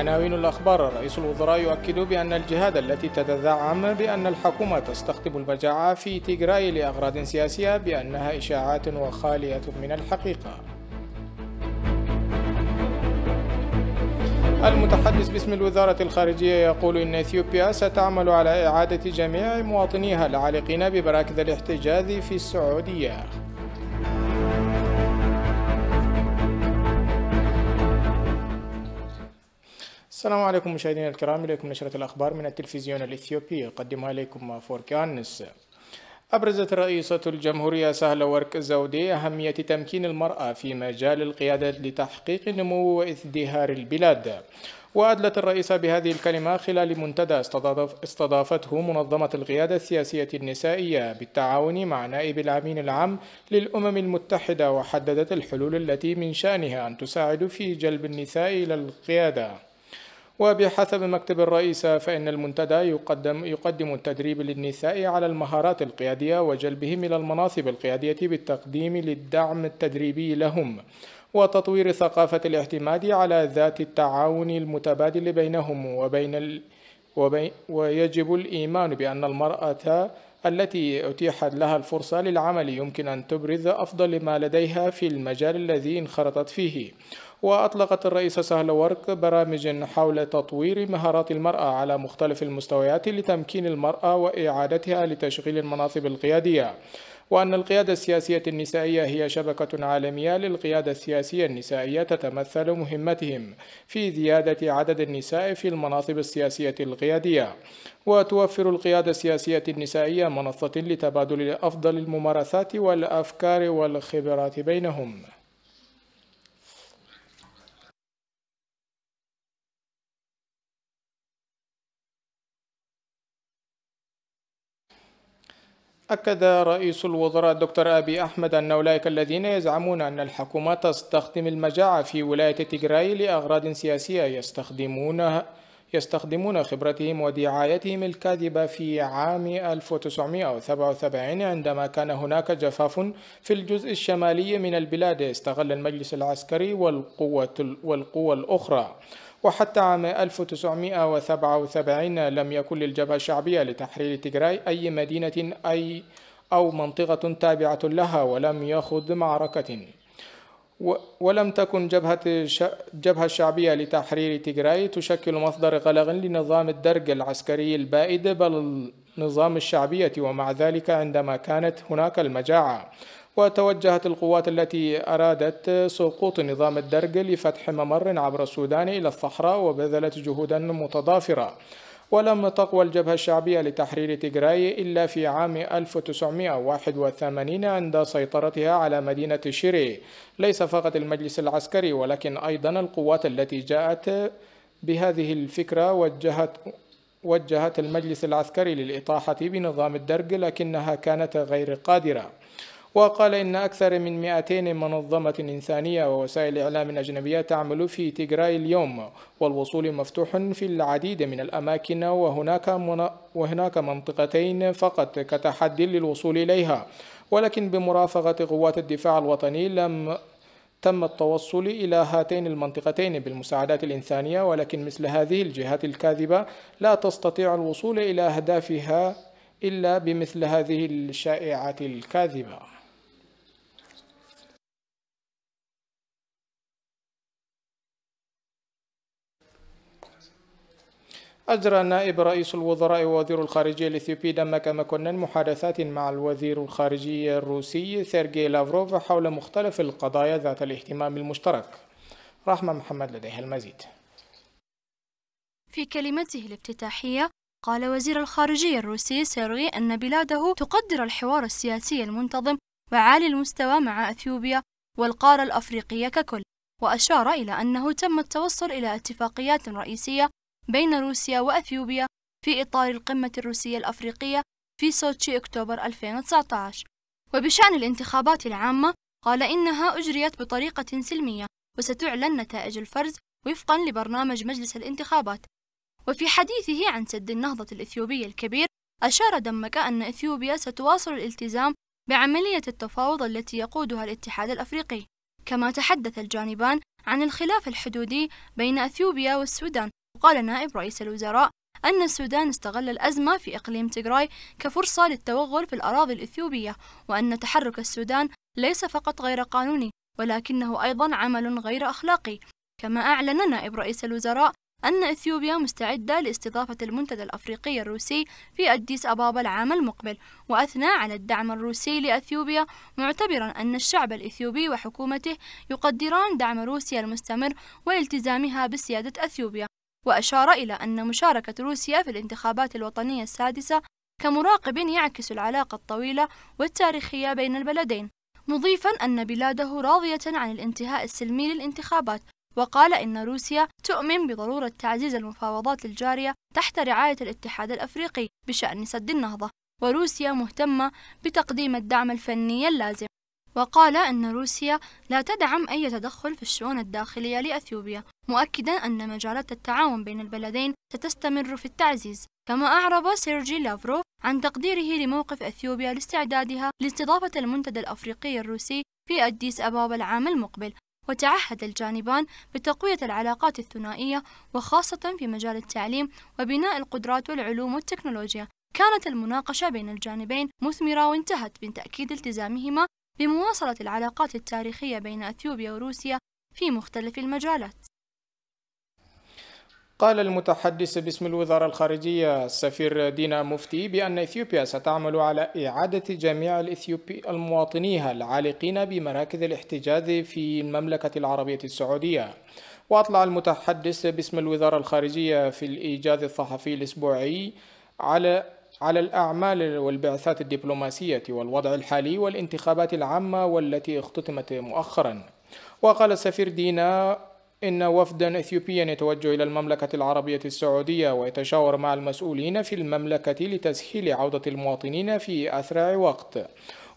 عناوين الأخبار رئيس الوزراء يؤكد بأن الجهاد التي تتزعم بأن الحكومة تستخدم المجاعة في تيغراي لأغراض سياسية بأنها إشاعات وخالية من الحقيقة المتحدث باسم الوزارة الخارجية يقول إن إثيوبيا ستعمل على إعادة جميع مواطنيها العالقين بمراكز الاحتجاز في السعودية السلام عليكم مشاهدينا الكرام إليكم نشرة الأخبار من التلفزيون الإثيوبي يقدمها فور فوركانس أبرزت رئيسة الجمهورية سهلة ورك زودي أهمية تمكين المرأة في مجال القيادة لتحقيق النمو وازدهار البلاد وأدلت الرئيسة بهذه الكلمة خلال منتدى استضاف استضافته منظمة القيادة السياسية النسائية بالتعاون مع نائب الأمين العام للأمم المتحدة وحددت الحلول التي من شأنها أن تساعد في جلب النساء إلى القيادة وبحسب مكتب الرئيس فإن المنتدى يقدم, يقدم التدريب للنساء على المهارات القيادية وجلبهم إلى المناصب القيادية بالتقديم للدعم التدريبي لهم وتطوير ثقافة الاعتماد على ذات التعاون المتبادل بينهم وبين ال... وبي... ويجب الإيمان بأن المرأة التي أتيحت لها الفرصة للعمل يمكن أن تبرز أفضل ما لديها في المجال الذي انخرطت فيه وأطلقت الرئيسة سهل ورك برامج حول تطوير مهارات المرأة على مختلف المستويات لتمكين المرأة وإعادتها لتشغيل المناصب القيادية وأن القيادة السياسية النسائية هي شبكة عالمية للقيادة السياسية النسائية تتمثل مهمتهم في زيادة عدد النساء في المناصب السياسية القيادية وتوفر القيادة السياسية النسائية منصة لتبادل أفضل الممارسات والأفكار والخبرات بينهم أكد رئيس الوزراء الدكتور أبي أحمد أن أولئك الذين يزعمون أن الحكومة تستخدم المجاعة في ولاية تيغراي لأغراض سياسية يستخدمونها يستخدمون خبرتهم ودعايتهم الكاذبة في عام 1977 عندما كان هناك جفاف في الجزء الشمالي من البلاد استغل المجلس العسكري والقوة, والقوة الأخرى وحتى عام 1977 لم يكن للجبهة الشعبية لتحرير تجراي أي مدينة أي أو منطقة تابعة لها ولم يخض معركة ولم تكن جبهة الجبهة الشعبية لتحرير تجراي تشكل مصدر قلق لنظام الدرج العسكري البائد بل نظام الشعبية ومع ذلك عندما كانت هناك المجاعة وتوجهت القوات التي أرادت سقوط نظام الدرج لفتح ممر عبر السودان إلى الصحراء وبذلت جهودا متضافرة ولم تقوى الجبهة الشعبية لتحرير تيغراي إلا في عام 1981 عند سيطرتها على مدينة شيري ليس فقط المجلس العسكري ولكن أيضا القوات التي جاءت بهذه الفكرة وجهت وجهت المجلس العسكري للإطاحة بنظام الدرج لكنها كانت غير قادرة وقال إن أكثر من 200 منظمة إنسانية ووسائل إعلام أجنبية تعمل في تيغراي اليوم والوصول مفتوح في العديد من الأماكن وهناك, من... وهناك منطقتين فقط كتحدي للوصول إليها ولكن بمرافقة قوات الدفاع الوطني لم تم التوصل إلى هاتين المنطقتين بالمساعدات الإنسانية ولكن مثل هذه الجهات الكاذبة لا تستطيع الوصول إلى أهدافها إلا بمثل هذه الشائعات الكاذبة أجرى نائب رئيس الوزراء ووزير الخارجية الإثيوبي دمك مكونن محادثات مع الوزير الخارجي الروسي سيرجي لافروف حول مختلف القضايا ذات الاهتمام المشترك رحمة محمد لديها المزيد في كلمته الافتتاحية قال وزير الخارجية الروسي سيرغي أن بلاده تقدر الحوار السياسي المنتظم وعالي المستوى مع أثيوبيا والقارة الأفريقية ككل وأشار إلى أنه تم التوصل إلى اتفاقيات رئيسية بين روسيا وأثيوبيا في إطار القمة الروسية الأفريقية في سوتشي أكتوبر 2019 وبشأن الانتخابات العامة قال إنها أجريت بطريقة سلمية وستعلن نتائج الفرز وفقا لبرنامج مجلس الانتخابات وفي حديثه عن سد النهضة الإثيوبي الكبير أشار دمك أن إثيوبيا ستواصل الالتزام بعملية التفاوض التي يقودها الاتحاد الأفريقي كما تحدث الجانبان عن الخلاف الحدودي بين أثيوبيا والسودان قال نائب رئيس الوزراء أن السودان استغل الأزمة في إقليم تيغراي كفرصة للتوغل في الأراضي الإثيوبية وأن تحرك السودان ليس فقط غير قانوني ولكنه أيضا عمل غير أخلاقي كما أعلن نائب رئيس الوزراء أن إثيوبيا مستعدة لاستضافة المنتدى الأفريقي الروسي في أديس أبابا العام المقبل وأثنى على الدعم الروسي لأثيوبيا معتبرا أن الشعب الإثيوبي وحكومته يقدران دعم روسيا المستمر والتزامها بسيادة أثيوبيا وأشار إلى أن مشاركة روسيا في الانتخابات الوطنية السادسة كمراقب يعكس العلاقة الطويلة والتاريخية بين البلدين مضيفا أن بلاده راضية عن الانتهاء السلمي للانتخابات وقال إن روسيا تؤمن بضرورة تعزيز المفاوضات الجارية تحت رعاية الاتحاد الأفريقي بشأن سد النهضة وروسيا مهتمة بتقديم الدعم الفني اللازم وقال أن روسيا لا تدعم أي تدخل في الشؤون الداخلية لأثيوبيا مؤكدا أن مجالات التعاون بين البلدين ستستمر في التعزيز كما أعرب سيرجي لافروف عن تقديره لموقف أثيوبيا لاستعدادها لاستضافة المنتدى الأفريقي الروسي في أديس أبابا العام المقبل وتعهد الجانبان بتقوية العلاقات الثنائية وخاصة في مجال التعليم وبناء القدرات والعلوم والتكنولوجيا كانت المناقشة بين الجانبين مثمرة وانتهت من تأكيد التزامهما لمواصلة العلاقات التاريخية بين أثيوبيا وروسيا في مختلف المجالات قال المتحدث باسم الوزارة الخارجية السفير دينا مفتي بأن إثيوبيا ستعمل على إعادة جميع الإثيوبي المواطنيها العالقين بمراكز الاحتجاز في المملكة العربية السعودية وأطلع المتحدث باسم الوزارة الخارجية في الإيجاز الصحفي الأسبوعي على على الأعمال والبعثات الدبلوماسية والوضع الحالي والانتخابات العامة والتي اختتمت مؤخرا وقال السفير دينا إن وفدا إثيوبيا يتوجه إلى المملكة العربية السعودية ويتشاور مع المسؤولين في المملكة لتسهيل عودة المواطنين في أسرع وقت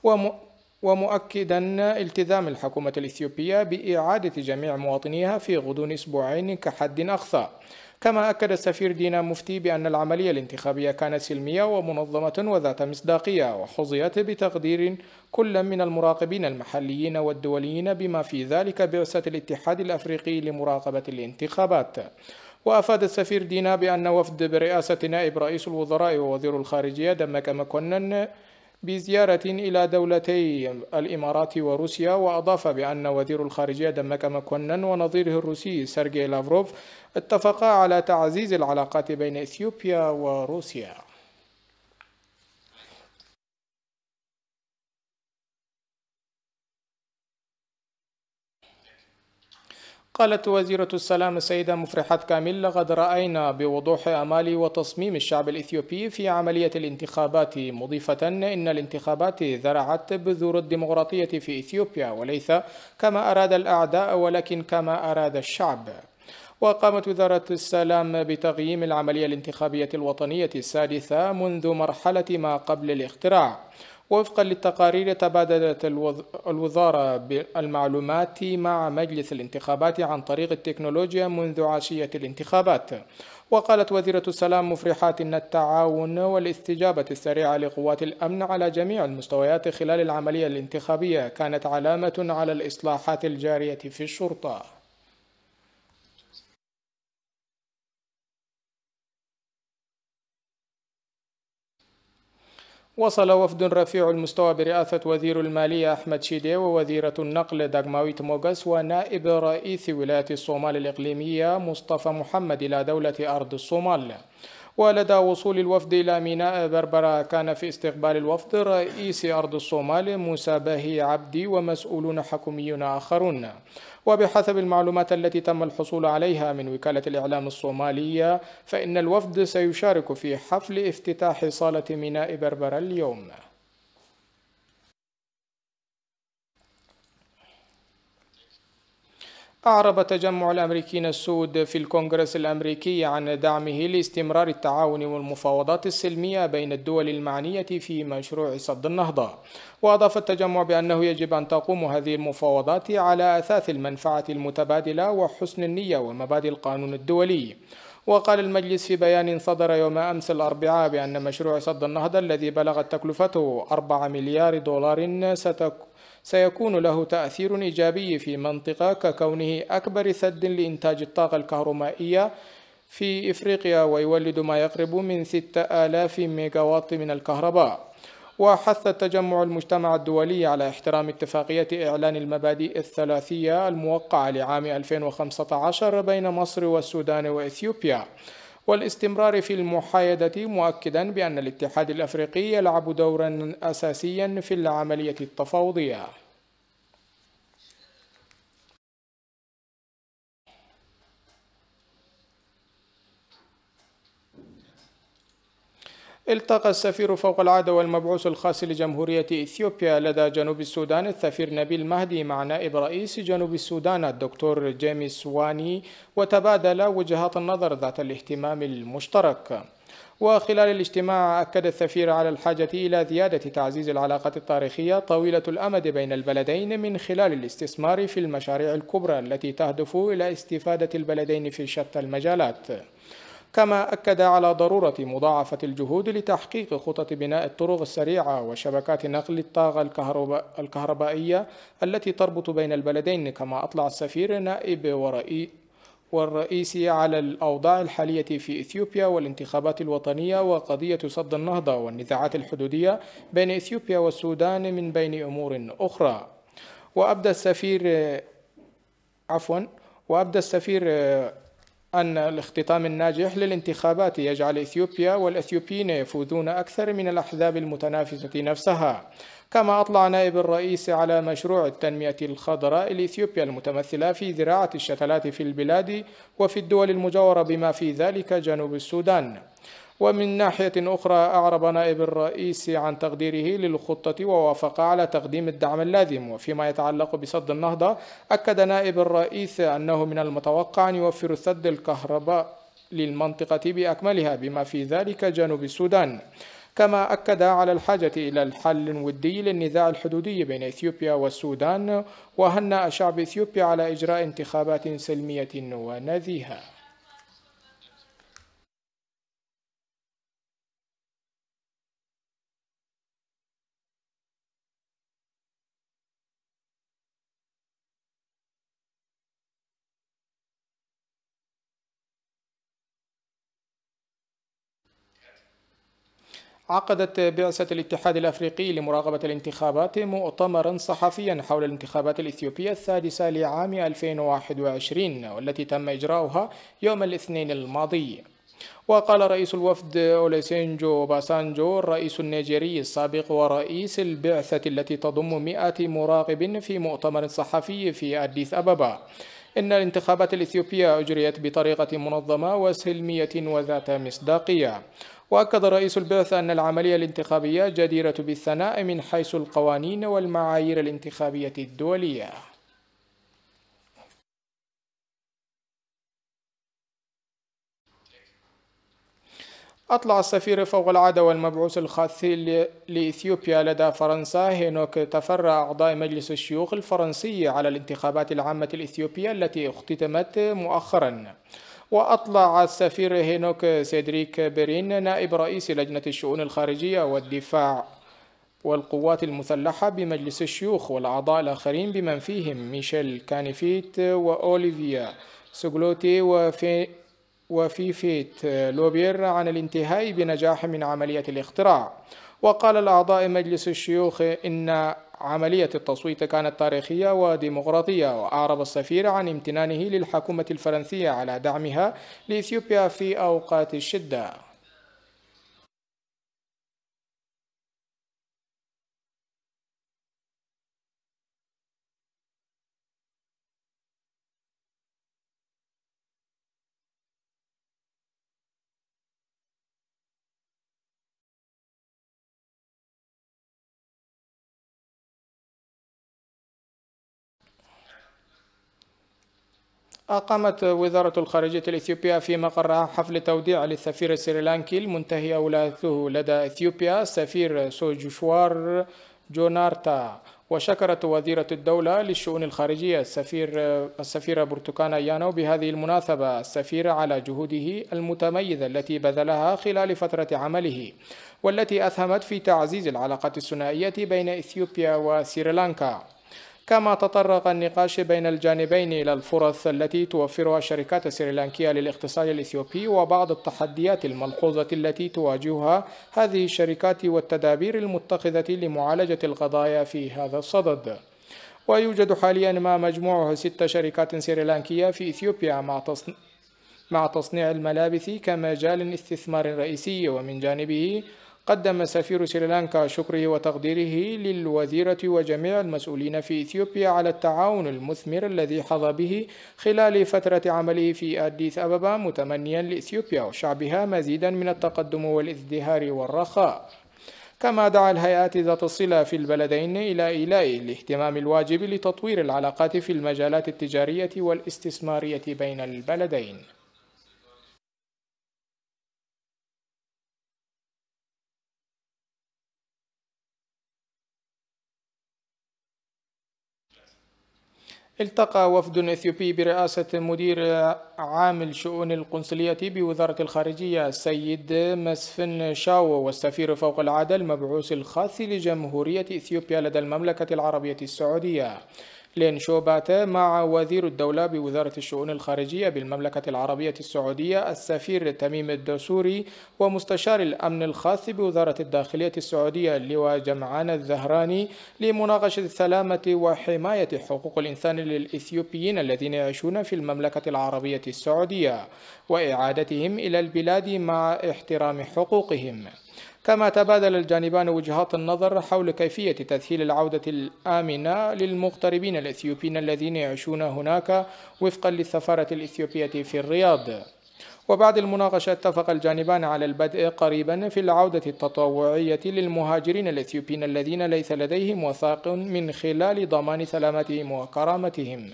وم... ومؤكدا التزام الحكومة الإثيوبية بإعادة جميع مواطنيها في غضون أسبوعين كحد أقصى كما أكد السفير دينا مفتي بأن العملية الانتخابية كانت سلمية ومنظمة وذات مصداقية وحظيت بتقدير كل من المراقبين المحليين والدوليين بما في ذلك بعثة الاتحاد الأفريقي لمراقبة الانتخابات وأفاد السفير دينا بأن وفد برئاسة نائب رئيس الوزراء ووزير الخارجية دمك مكنن بزيارة إلى دولتي الإمارات وروسيا وأضاف بأن وزير الخارجية دمك مكونن ونظيره الروسي سيرجي لافروف اتفقا على تعزيز العلاقات بين إثيوبيا وروسيا قالت وزيرة السلام السيدة مفرحات كامل لقد رأينا بوضوح أمال وتصميم الشعب الإثيوبي في عملية الانتخابات مضيفة إن الانتخابات ذرعت بذور الديمقراطية في إثيوبيا وليس كما أراد الأعداء ولكن كما أراد الشعب وقامت وزارة السلام بتقييم العملية الانتخابية الوطنية السادسة منذ مرحلة ما قبل الاختراع وفقا للتقارير تبادلت الوزارة المعلومات مع مجلس الانتخابات عن طريق التكنولوجيا منذ عشية الانتخابات وقالت وزيرة السلام مفرحات أن التعاون والاستجابة السريعة لقوات الأمن على جميع المستويات خلال العملية الانتخابية كانت علامة على الإصلاحات الجارية في الشرطة وصل وفد رفيع المستوى برئاسة وزير المالية أحمد شيدي ووزيرة النقل داغماويت موغس ونائب رئيس ولاية الصومال الإقليمية مصطفى محمد إلى دولة أرض الصومال ولدى وصول الوفد إلى ميناء بربرة كان في استقبال الوفد رئيس أرض الصومال موسى باهي عبدي ومسؤولون حكوميون آخرون وبحسب المعلومات التي تم الحصول عليها من وكالة الإعلام الصومالية فإن الوفد سيشارك في حفل افتتاح صالة ميناء بربرة اليوم أعرب تجمع الأمريكيين السود في الكونغرس الأمريكي عن دعمه لاستمرار التعاون والمفاوضات السلمية بين الدول المعنية في مشروع سد النهضة وأضاف التجمع بأنه يجب أن تقوم هذه المفاوضات على أثاث المنفعة المتبادلة وحسن النية ومبادئ القانون الدولي وقال المجلس في بيان صدر يوم أمس الأربعاء بأن مشروع سد النهضة الذي بلغت تكلفته 4 مليار دولار ستكون سيكون له تأثير إيجابي في منطقة ككونه أكبر سد لإنتاج الطاقة الكهرومائية في إفريقيا ويولد ما يقرب من 6000 ميجاوات من الكهرباء وحث التجمع المجتمع الدولي على احترام اتفاقية إعلان المبادئ الثلاثية الموقعة لعام 2015 بين مصر والسودان وإثيوبيا والاستمرار في المحايدة مؤكدا بأن الاتحاد الأفريقي يلعب دورا أساسيا في العملية التفاوضية التقى السفير فوق العادة والمبعوث الخاص لجمهورية إثيوبيا لدى جنوب السودان السفير نبيل مهدي مع نائب رئيس جنوب السودان الدكتور جيمس واني وتبادل وجهات النظر ذات الاهتمام المشترك وخلال الاجتماع أكد السفير على الحاجة إلى زيادة تعزيز العلاقات التاريخية طويلة الأمد بين البلدين من خلال الاستثمار في المشاريع الكبرى التي تهدف إلى استفادة البلدين في شتى المجالات كما أكد على ضرورة مضاعفة الجهود لتحقيق خطط بناء الطرق السريعة وشبكات نقل الطاقة الكهربائية التي تربط بين البلدين كما أطلع السفير نائب ورئيس والرئيس على الأوضاع الحالية في إثيوبيا والانتخابات الوطنية وقضية صد النهضة والنزاعات الحدودية بين إثيوبيا والسودان من بين أمور أخرى وأبدى السفير عفوا وأبدى السفير أن الاختطام الناجح للانتخابات يجعل إثيوبيا والأثيوبيين يفوزون أكثر من الأحزاب المتنافسة نفسها كما أطلع نائب الرئيس على مشروع التنمية الخضراء لإثيوبيا المتمثلة في زراعة الشتلات في البلاد وفي الدول المجاورة بما في ذلك جنوب السودان ومن ناحية أخرى أعرب نائب الرئيس عن تقديره للخطة ووافق على تقديم الدعم اللازم وفيما يتعلق بسد النهضة أكد نائب الرئيس أنه من المتوقع أن يوفر سد الكهرباء للمنطقة بأكملها بما في ذلك جنوب السودان كما أكد على الحاجة إلى الحل ودي للنزاع الحدودي بين إثيوبيا والسودان وهنأ شعب إثيوبيا على إجراء انتخابات سلمية ونزيهة عقدت بعثة الاتحاد الأفريقي لمراقبة الانتخابات مؤتمرا صحفيا حول الانتخابات الإثيوبية السادسة لعام 2021 والتي تم إجراؤها يوم الاثنين الماضي وقال رئيس الوفد أوليسينجو باسانجو الرئيس النيجيري السابق ورئيس البعثة التي تضم مئة مراقب في مؤتمر صحفي في أديس أبابا إن الانتخابات الإثيوبية أجريت بطريقة منظمة وسلمية وذات مصداقية وأكد رئيس البعثة أن العملية الانتخابية جديرة بالثناء من حيث القوانين والمعايير الانتخابية الدولية أطلع السفير فوق العادة والمبعوث الخاص لإثيوبيا لدى فرنسا هينوك تفرع أعضاء مجلس الشيوخ الفرنسي على الانتخابات العامة الإثيوبية التي اختتمت مؤخرا وأطلع السفير هينوك سيدريك بيرين نائب رئيس لجنة الشؤون الخارجية والدفاع والقوات المسلحة بمجلس الشيوخ والأعضاء الآخرين بمن فيهم ميشيل كانيفيت وأوليفيا سوغلوتي وفي وفيفيت لوبير عن الانتهاء بنجاح من عملية الاختراع وقال الأعضاء مجلس الشيوخ إن عملية التصويت كانت تاريخية وديمقراطية وأعرب السفير عن امتنانه للحكومة الفرنسية على دعمها لإثيوبيا في أوقات الشدة أقامت وزارة الخارجية الإثيوبية في مقرها حفل توديع للسفير السريلانكي المنتهي ولايته لدى إثيوبيا السفير سوجوشوار جونارتا وشكرت وزيرة الدولة للشؤون الخارجية السفير السفيرة برتقانة يانو بهذه المناسبة السفير على جهوده المتميزة التي بذلها خلال فترة عمله والتي أسهمت في تعزيز العلاقات الثنائية بين إثيوبيا وسريلانكا كما تطرق النقاش بين الجانبين إلى الفرص التي توفرها الشركات السريلانكية للاقتصاد الإثيوبي وبعض التحديات الملحوظة التي تواجهها هذه الشركات والتدابير المتخذة لمعالجة القضايا في هذا الصدد ويوجد حاليا ما مجموعه ست شركات سريلانكية في إثيوبيا مع تصنيع مع تصنيع الملابس كمجال استثمار رئيسي ومن جانبه قدم سفير سريلانكا شكره وتقديره للوزيرة وجميع المسؤولين في إثيوبيا على التعاون المثمر الذي حظى به خلال فترة عمله في أديس أبابا متمنيا لإثيوبيا وشعبها مزيدا من التقدم والازدهار والرخاء كما دعا الهيئات ذات الصلة في البلدين إلى إيلاء الاهتمام الواجب لتطوير العلاقات في المجالات التجارية والاستثمارية بين البلدين التقى وفد اثيوبي برئاسة مدير عام الشؤون القنصلية بوزارة الخارجية السيد مسفن شاو والسفير فوق العادة المبعوث الخاص لجمهورية اثيوبيا لدى المملكة العربية السعودية لين شوباتا مع وزير الدولة بوزارة الشؤون الخارجية بالمملكة العربية السعودية السفير تميم الدسوري ومستشار الأمن الخاص بوزارة الداخلية السعودية اللواء جمعان الزهراني لمناقشة السلامة وحماية حقوق الإنسان للإثيوبيين الذين يعيشون في المملكة العربية السعودية وإعادتهم إلى البلاد مع احترام حقوقهم كما تبادل الجانبان وجهات النظر حول كيفية تسهيل العودة الآمنة للمغتربين الإثيوبيين الذين يعيشون هناك وفقا للسفارة الإثيوبية في الرياض وبعد المناقشة اتفق الجانبان على البدء قريبا في العودة التطوعية للمهاجرين الإثيوبيين الذين ليس لديهم وثائق من خلال ضمان سلامتهم وكرامتهم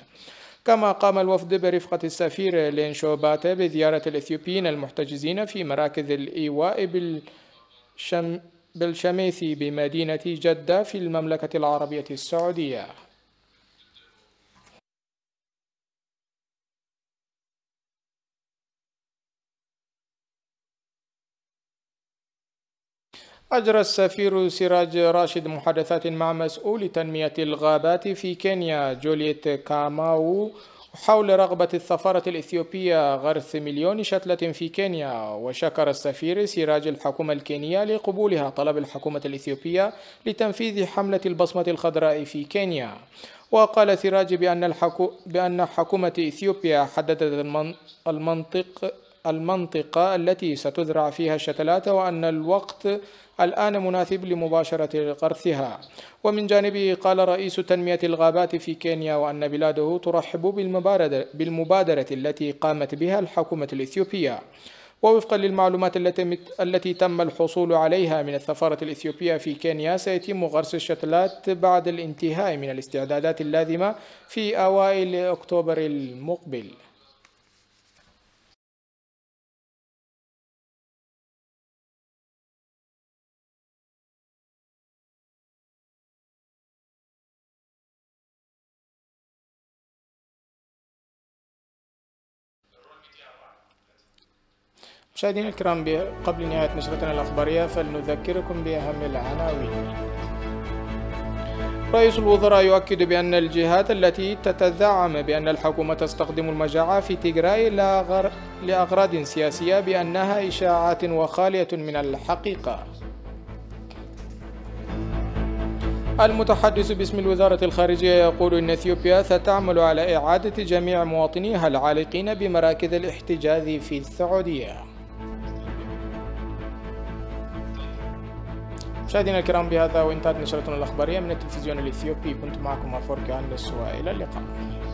كما قام الوفد برفقة السفير لينشو بزيارة الإثيوبيين المحتجزين في مراكز الإيواء بال شم بالشميثي بمدينة جدة في المملكة العربية السعودية أجرى السفير سراج راشد محادثات مع مسؤول تنمية الغابات في كينيا جوليت كاماو حول رغبة السفارة الإثيوبية غرس مليون شتلة في كينيا وشكر السفير سراج الحكومة الكينية لقبولها طلب الحكومة الإثيوبية لتنفيذ حملة البصمة الخضراء في كينيا وقال سراج بأن, الحكو... بأن حكومة إثيوبيا حددت المنطق المنطقة التي ستزرع فيها الشتلات وأن الوقت الآن مناسب لمباشرة قرثها ومن جانبه قال رئيس تنمية الغابات في كينيا وأن بلاده ترحب بالمبادرة التي قامت بها الحكومة الإثيوبية ووفقا للمعلومات التي التي تم الحصول عليها من السفارة الإثيوبية في كينيا سيتم غرس الشتلات بعد الانتهاء من الاستعدادات اللازمة في أوائل أكتوبر المقبل مشاهدينا الكرام قبل نهاية نشرتنا الأخبارية فلنذكركم بأهم العناوين رئيس الوزراء يؤكد بأن الجهات التي تتزعم بأن الحكومة تستخدم المجاعة في تيغراي لأغراض سياسية بأنها إشاعات وخالية من الحقيقة المتحدث باسم الوزارة الخارجية يقول إن إثيوبيا ستعمل على إعادة جميع مواطنيها العالقين بمراكز الاحتجاز في السعودية مشاهدينا الكرام بهذا وانتهت نشرتنا الأخبارية من التلفزيون الإثيوبي كنت معكم أفورك أنس وإلى اللقاء